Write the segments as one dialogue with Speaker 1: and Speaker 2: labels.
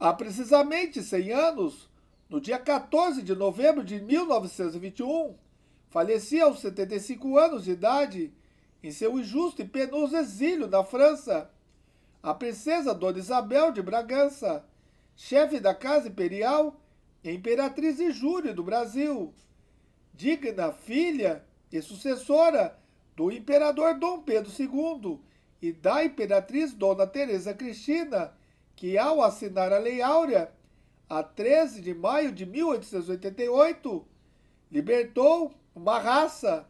Speaker 1: Há precisamente 100 anos, no dia 14 de novembro de 1921, falecia aos 75 anos de idade, em seu injusto e penoso exílio na França, a princesa Dona Isabel de Bragança, chefe da Casa Imperial e Imperatriz de Júri do Brasil, digna filha e sucessora do imperador Dom Pedro II e da imperatriz Dona Teresa Cristina, que, ao assinar a Lei Áurea, a 13 de maio de 1888, libertou uma raça,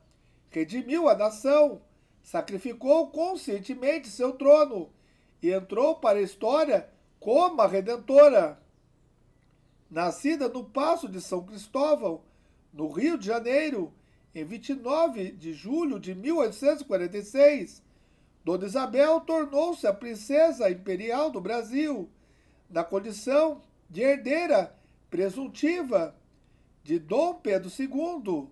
Speaker 1: redimiu a nação, sacrificou conscientemente seu trono e entrou para a história como a redentora. Nascida no Passo de São Cristóvão, no Rio de Janeiro, em 29 de julho de 1846, Dona Isabel tornou-se a princesa imperial do Brasil, na condição de herdeira presuntiva de Dom Pedro II.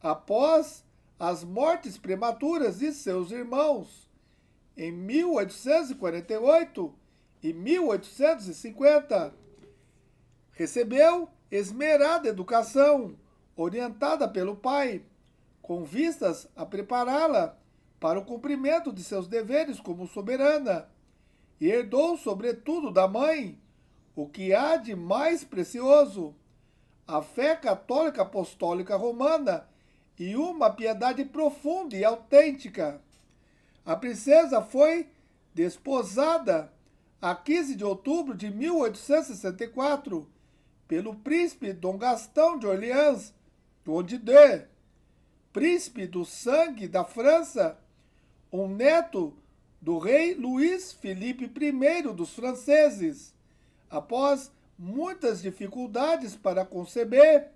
Speaker 1: Após as mortes prematuras de seus irmãos, em 1848 e 1850, recebeu esmerada educação, orientada pelo pai, com vistas a prepará-la para o cumprimento de seus deveres como soberana, e herdou, sobretudo, da mãe o que há de mais precioso: a fé católica apostólica romana e uma piedade profunda e autêntica. A princesa foi desposada a 15 de outubro de 1864 pelo príncipe Dom Gastão de Orleans, Dom Didê, príncipe do sangue da França um neto do rei Luís Felipe I dos franceses. Após muitas dificuldades para conceber,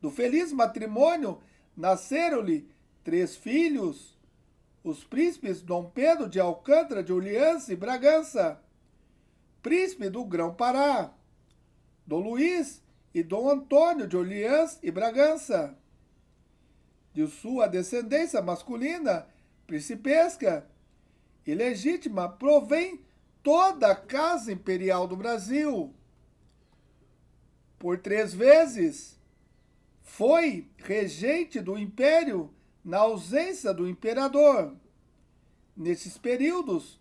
Speaker 1: do feliz matrimônio nasceram-lhe três filhos, os príncipes Dom Pedro de Alcântara de Orleans e Bragança, príncipe do Grão-Pará, Dom Luís e Dom Antônio de Orleans e Bragança. De sua descendência masculina, principesca ilegítima provém toda a Casa Imperial do Brasil. Por três vezes foi regente do Império na ausência do imperador. Nesses períodos,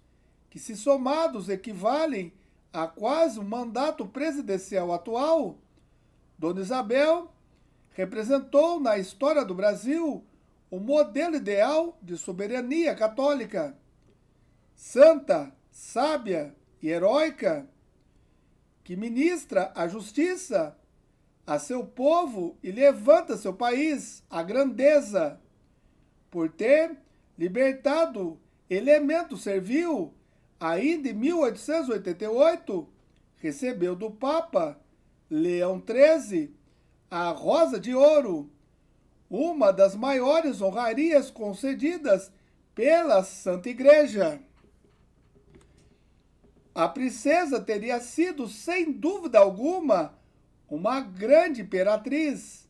Speaker 1: que se somados equivalem a quase o um mandato presidencial atual, Dona Isabel representou na história do Brasil o modelo ideal de soberania católica, santa, sábia e heróica, que ministra a justiça a seu povo e levanta seu país à grandeza, por ter libertado elemento servil, ainda em 1888, recebeu do Papa Leão XIII a Rosa de Ouro uma das maiores honrarias concedidas pela Santa Igreja. A princesa teria sido, sem dúvida alguma, uma grande imperatriz.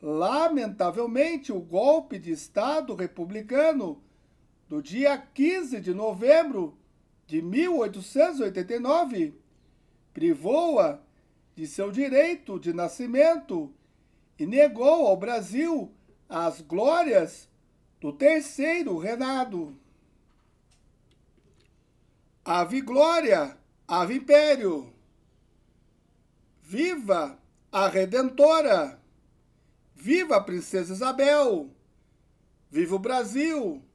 Speaker 1: Lamentavelmente, o golpe de Estado republicano do dia 15 de novembro de 1889 privou-a de seu direito de nascimento e negou ao Brasil as glórias do terceiro reinado. Ave glória, ave império. Viva a Redentora! Viva a Princesa Isabel! Viva o Brasil!